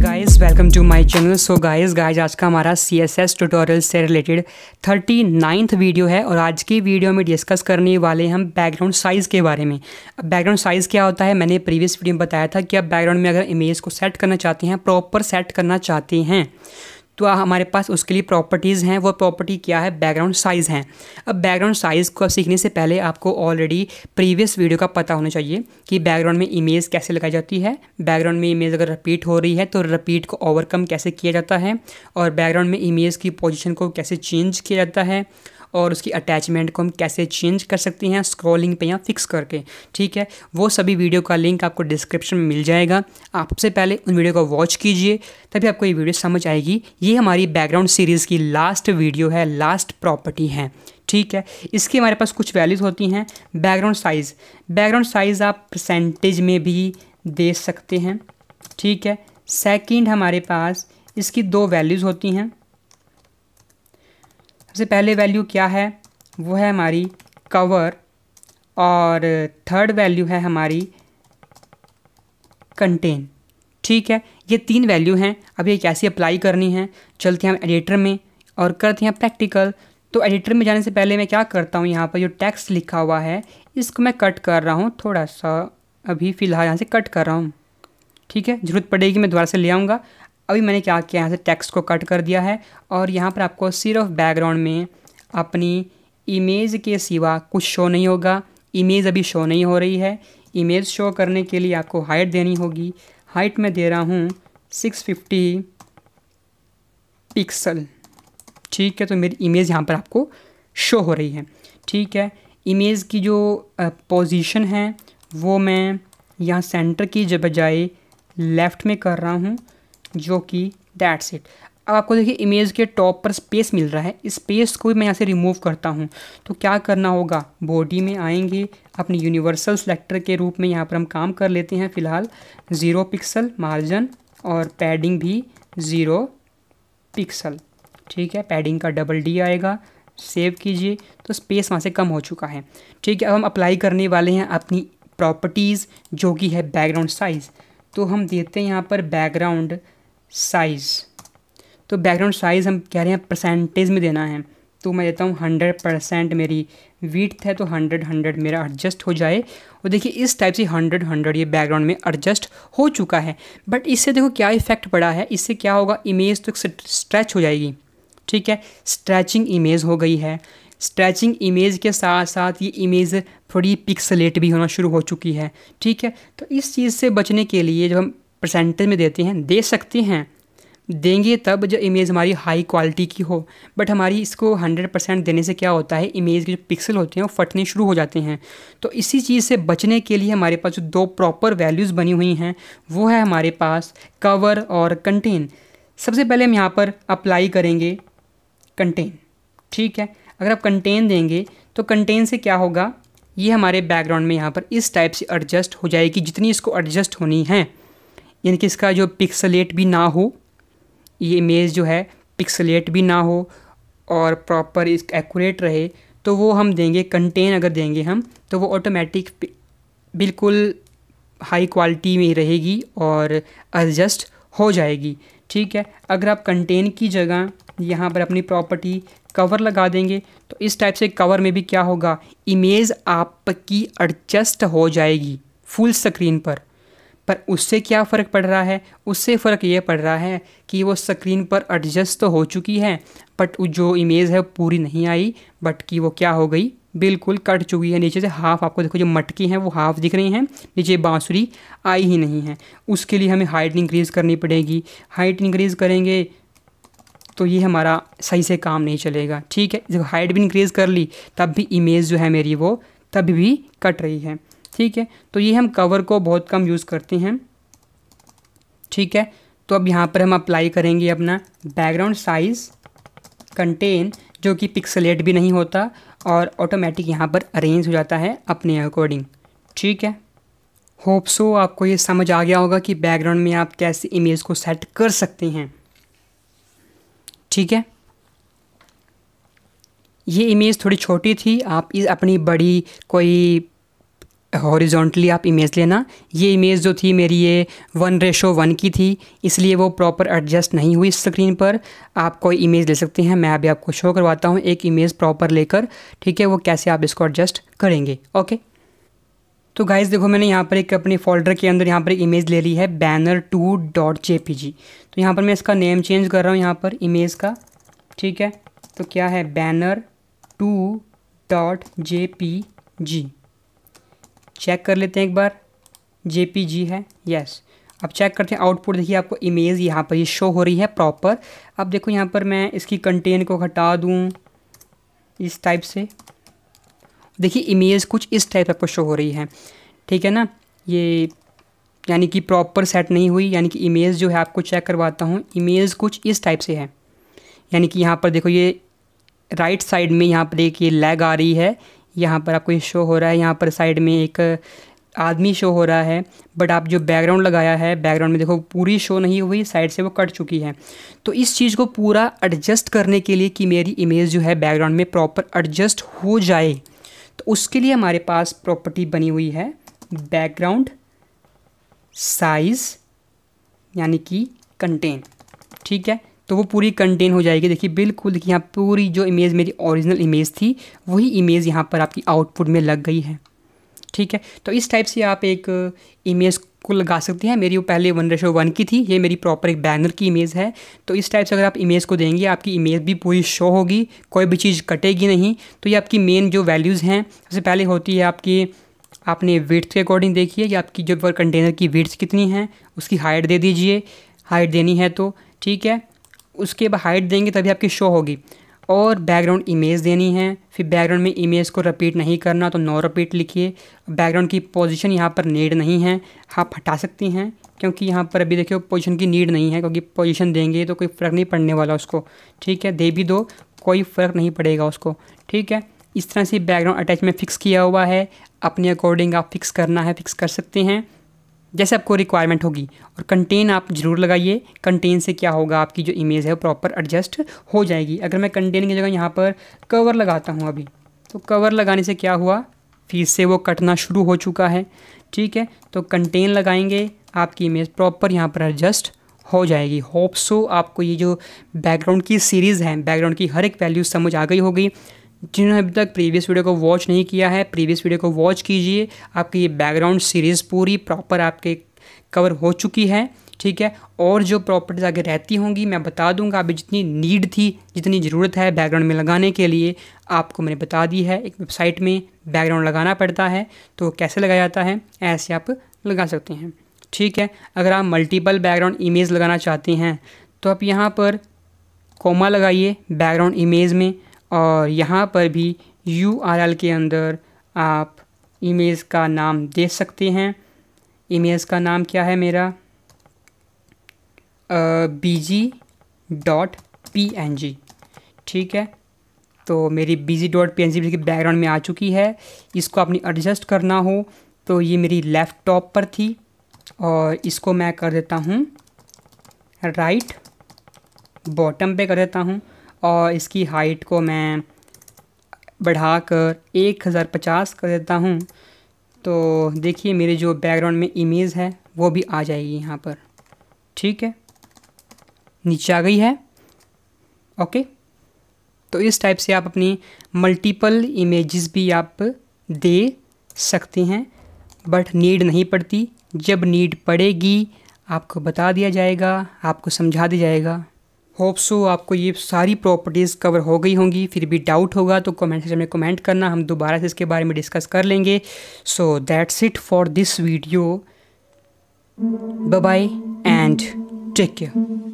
guys welcome to my channel so guys guys आज का हमारा सी एस एस टूटोरियल से रिलेटेड थर्टी नाइन्थ वीडियो है और आज की वीडियो में डिस्कस करने वाले हम बैकग्राउंड साइज़ के बारे में अब बैकग्राउंड साइज़ क्या होता है मैंने प्रीवियस वीडियो में बताया था कि आप बैकग्राउंड में अगर इमेज को सेट करना चाहते हैं प्रॉपर सेट करना चाहते हैं तो हमारे पास उसके लिए प्रॉपर्टीज़ हैं वो प्रॉपर्टी क्या है बैकग्राउंड साइज़ हैं अब बैकग्राउंड साइज़ को सीखने से पहले आपको ऑलरेडी प्रीवियस वीडियो का पता होना चाहिए कि बैकग्राउंड में इमेज कैसे लगाई जाती है बैकग्राउंड में इमेज अगर रिपीट हो रही है तो रिपीट को ओवरकम कैसे किया जाता है और बैकग्राउंड में इमेज की पोजिशन को कैसे चेंज किया जाता है और उसकी अटैचमेंट को हम कैसे चेंज कर सकते हैं स्क्रॉलिंग पे या फिक्स करके ठीक है वो सभी वीडियो का लिंक आपको डिस्क्रिप्शन में मिल जाएगा आपसे पहले उन वीडियो को वॉच कीजिए तभी आपको ये वीडियो समझ आएगी ये हमारी बैकग्राउंड सीरीज़ की लास्ट वीडियो है लास्ट प्रॉपर्टी है ठीक है इसकी हमारे पास कुछ वैल्यूज़ होती हैं बैकग्राउंड साइज़ बैकग्राउंड साइज़ आप परसेंटेज में भी दे सकते हैं ठीक है सेकंड हमारे पास इसकी दो वैल्यूज़ होती हैं सबसे पहले वैल्यू क्या है वो है हमारी कवर और थर्ड वैल्यू है हमारी कंटेन ठीक है ये तीन वैल्यू हैं अब ये कैसे अप्लाई करनी है चलते हैं हम एडिटर में और करते हैं प्रैक्टिकल तो एडिटर में जाने से पहले मैं क्या करता हूँ यहाँ पर जो टेक्स्ट लिखा हुआ है इसको मैं कट कर रहा हूँ थोड़ा सा अभी फ़िलहाल यहाँ से कट कर रहा हूँ ठीक है ज़रूरत पड़ेगी मैं दोबारा से ले आऊँगा अभी मैंने क्या किया यहाँ से टेक्स्ट को कट कर दिया है और यहाँ पर आपको सिर्फ बैकग्राउंड में अपनी इमेज के सिवा कुछ शो नहीं होगा इमेज अभी शो नहीं हो रही है इमेज शो करने के लिए आपको हाइट देनी होगी हाइट में दे रहा हूँ सिक्स फिफ्टी पिक्सल ठीक है तो मेरी इमेज यहाँ पर आपको शो हो रही है ठीक है इमेज की जो पोजीशन है वो मैं यहाँ सेंटर की बजाय लेफ़्ट में कर रहा हूँ जो कि दैट्स इट अब आपको देखिए इमेज के टॉप पर स्पेस मिल रहा है इस स्पेस को भी मैं यहाँ से रिमूव करता हूँ तो क्या करना होगा बॉडी में आएंगे अपने यूनिवर्सल सेलेक्टर के रूप में यहाँ पर हम काम कर लेते हैं फिलहाल ज़ीरो पिक्सल मार्जिन और पैडिंग भी ज़ीरो पिक्सल ठीक है पैडिंग का डबल डी आएगा सेव कीजिए तो स्पेस वहाँ से कम हो चुका है ठीक है अब हम अप्लाई करने वाले हैं अपनी प्रॉपर्टीज़ जो कि है बैकग्राउंड साइज़ तो हम देते हैं यहाँ पर बैकग्राउंड साइज़ तो बैकग्राउंड साइज़ हम कह रहे हैं परसेंटेज में देना है तो मैं देता हूँ हंड्रेड परसेंट मेरी वीट है तो हंड्रेड हंड्रेड मेरा एडजस्ट हो जाए और देखिए इस टाइप से हंड्रेड हंड्रेड ये बैकग्राउंड में एडजस्ट हो चुका है बट इससे देखो क्या इफेक्ट पड़ा है इससे क्या होगा इमेज तो स्ट्रेच हो जाएगी ठीक है स्ट्रेचिंग इमेज हो गई है स्ट्रेचिंग इमेज के साथ साथ ये इमेज थोड़ी पिक्सलेट भी होना शुरू हो चुकी है ठीक है तो इस चीज़ से बचने के लिए जब हम परसेंटेज में देते हैं दे सकते हैं देंगे तब जब इमेज हमारी हाई क्वालिटी की हो बट हमारी इसको 100 परसेंट देने से क्या होता है इमेज के जो पिक्सल होते हैं वो फटने शुरू हो जाते हैं तो इसी चीज़ से बचने के लिए हमारे पास जो दो प्रॉपर वैल्यूज़ बनी हुई हैं वो है हमारे पास कवर और कंटेन सबसे पहले हम यहाँ पर अप्लाई करेंगे कंटेन ठीक है अगर आप कंटेन देंगे तो कंटेन से क्या होगा ये हमारे बैकग्राउंड में यहाँ पर इस टाइप से एडजस्ट हो जाएगी जितनी इसको एडजस्ट होनी है यानी कि इसका जो पिक्सलेट भी ना हो ये इमेज जो है पिक्सलेट भी ना हो और प्रॉपर इस एकूरेट रहे तो वो हम देंगे कंटेन अगर देंगे हम तो वो ऑटोमेटिक बिल्कुल हाई क्वालिटी में रहेगी और एडजस्ट हो जाएगी ठीक है अगर आप कंटेन की जगह यहाँ पर अपनी प्रॉपर्टी कवर लगा देंगे तो इस टाइप से कवर में भी क्या होगा इमेज आपकी एडजस्ट हो जाएगी फुल स्क्रीन पर पर उससे क्या फ़र्क पड़ रहा है उससे फ़र्क ये पड़ रहा है कि वो स्क्रीन पर एडजस्ट तो हो चुकी है बट जो इमेज़ है पूरी नहीं आई बट कि वो क्या हो गई बिल्कुल कट चुकी है नीचे से हाफ़ आपको देखो जो मटकी हैं वो हाफ़ दिख रही हैं नीचे बाँसुरी आई ही नहीं है उसके लिए हमें हाइट इंक्रीज़ करनी पड़ेगी हाइट इंक्रीज़ करेंगे तो ये हमारा सही से काम नहीं चलेगा ठीक है जब हाइट भी इंक्रीज़ कर ली तब भी इमेज़ जो है मेरी वो तब भी कट रही है ठीक है तो ये हम कवर को बहुत कम यूज़ करते हैं ठीक है तो अब यहाँ पर हम अप्लाई करेंगे अपना बैकग्राउंड साइज़ कंटेन जो कि पिक्सलेट भी नहीं होता और ऑटोमेटिक यहाँ पर अरेंज हो जाता है अपने अकॉर्डिंग ठीक है होप सो आपको ये समझ आ गया होगा कि बैकग्राउंड में आप कैसे इमेज को सेट कर सकते हैं ठीक है ये इमेज थोड़ी छोटी थी आप इस अपनी बड़ी कोई हॉरिजॉन्टली आप इमेज लेना ये इमेज जो थी मेरी ये वन रेशो वन की थी इसलिए वो प्रॉपर एडजस्ट नहीं हुई स्क्रीन पर आप कोई इमेज ले सकते हैं मैं अभी आपको शो करवाता हूँ एक इमेज प्रॉपर लेकर ठीक है वो कैसे आप इसको एडजस्ट करेंगे ओके तो गाइज देखो मैंने यहाँ पर एक अपने फोल्डर के अंदर यहाँ पर एक इमेज ले ली है banner two dot J P G तो यहाँ पर मैं इसका नेम चेंज कर रहा हूँ यहाँ पर इमेज का ठीक है तो क्या है banner two dot J P G check कर लेते हैं एक बार जे है यस अब चेक करते हैं आउटपुट देखिए आपको इमेज यहाँ पर ये शो हो रही है प्रॉपर अब देखो यहाँ पर मैं इसकी कंटेन को हटा दूँ इस टाइप से देखिए इमेज कुछ इस टाइप आपको शो हो रही है ठीक है ना ये यानी कि प्रॉपर सेट नहीं हुई यानी कि इमेज जो है आपको चेक करवाता हूँ इमेज कुछ इस टाइप से है यानी कि यहाँ पर देखो ये राइट साइड में यहाँ पर एक ये लैग आ रही है यहाँ पर आपको ये शो हो रहा है यहाँ पर साइड में एक आदमी शो हो रहा है बट आप जो बैकग्राउंड लगाया है बैकग्राउंड में देखो पूरी शो नहीं हुई साइड से वो कट चुकी है तो इस चीज़ को पूरा एडजस्ट करने के लिए कि मेरी इमेज जो है बैकग्राउंड में प्रॉपर एडजस्ट हो जाए तो उसके लिए हमारे पास प्रॉपर्टी बनी हुई है बैकग्राउंड साइज़ यानी कि कंटेन ठीक है तो वो पूरी कंटेन हो जाएगी देखिए बिल्कुल देखिए यहाँ पूरी जो इमेज मेरी ओरिजिनल इमेज थी वही इमेज यहाँ पर आपकी आउटपुट में लग गई है ठीक है तो इस टाइप से आप एक इमेज को लगा सकते हैं मेरी वो पहले वन रेशो वन की थी ये मेरी प्रॉपर एक बैनर की इमेज है तो इस टाइप से अगर आप इमेज को देंगे आपकी इमेज भी पूरी शो होगी कोई भी चीज़ कटेगी नहीं तो ये आपकी मेन जो वैल्यूज़ हैं सबसे पहले होती है आपकी आपने वेट्स के अकॉर्डिंग देखिए कि आपकी जो कंटेनर की वेट्स कितनी हैं उसकी हाइट दे दीजिए हाइट देनी है तो ठीक है उसके बाद हाइट देंगे तभी आपकी शो होगी और बैकग्राउंड इमेज देनी है फिर बैकग्राउंड में इमेज को रिपीट नहीं करना तो नो रिपीट लिखिए बैकग्राउंड की पोजीशन यहाँ पर नीड नहीं है आप हटा सकती हैं क्योंकि यहाँ पर अभी देखिए पोजीशन की नीड नहीं है क्योंकि पोजीशन देंगे तो कोई फ़र्क नहीं पड़ने वाला उसको ठीक है दे भी दो कोई फ़र्क नहीं पड़ेगा उसको ठीक है इस तरह से बैकग्राउंड अटैचमेंट फिक्स किया हुआ है अपने अकॉर्डिंग आप फिक्स करना है फिक्स कर सकते हैं जैसे आपको रिक्वायरमेंट होगी और कंटेन आप ज़रूर लगाइए कंटेन से क्या होगा आपकी जो इमेज है वो प्रॉपर एडजस्ट हो जाएगी अगर मैं कंटेन की जगह यहाँ पर कवर लगाता हूँ अभी तो कवर लगाने से क्या हुआ फिर से वो कटना शुरू हो चुका है ठीक है तो कंटेन लगाएंगे आपकी इमेज प्रॉपर यहाँ पर एडजस्ट हो जाएगी होप सो आपको ये जो बैकग्राउंड की सीरीज़ है बैकग्राउंड की हर एक वैल्यू समझ आ गई होगी जिन्होंने अभी तक प्रीवियस वीडियो को वॉच नहीं किया है प्रीवियस वीडियो को वॉच कीजिए आपकी ये बैकग्राउंड सीरीज़ पूरी प्रॉपर आपके कवर हो चुकी है ठीक है और जो प्रॉपर्टीज़ आगे रहती होंगी मैं बता दूंगा अभी जितनी नीड थी जितनी ज़रूरत है बैकग्राउंड में लगाने के लिए आपको मैंने बता दी है एक वेबसाइट में बैकग्राउंड लगाना पड़ता है तो कैसे लगाया जाता है ऐसे आप लगा सकते हैं ठीक है अगर आप मल्टीपल बैकग्राउंड इमेज लगाना चाहते हैं तो आप यहाँ पर कोमा लगाइए बैकग्राउंड इमेज में और यहाँ पर भी यू के अंदर आप इमेज का नाम दे सकते हैं इमेज का नाम क्या है मेरा B G dot P N G ठीक है तो मेरी B G dot P N G background में आ चुकी है इसको आपने एडजस्ट करना हो तो ये मेरी लेफ़्ट टॉप पर थी और इसको मैं कर देता हूँ राइट बॉटम पे कर देता हूँ और इसकी हाइट को मैं बढ़ाकर एक हज़ार पचास कर देता हूँ तो देखिए मेरे जो बैकग्राउंड में इमेज है वो भी आ जाएगी यहाँ पर ठीक है नीचे आ गई है ओके तो इस टाइप से आप अपनी मल्टीपल इमेजेस भी आप दे सकते हैं बट नीड नहीं पड़ती जब नीड पड़ेगी आपको बता दिया जाएगा आपको समझा दिया जाएगा होप सो आपको ये सारी प्रॉपर्टीज़ कवर हो गई होंगी फिर भी डाउट होगा तो कमेंट सेक्शन में कमेंट करना हम दोबारा से इसके बारे में डिस्कस कर लेंगे so that's it for this video bye and take care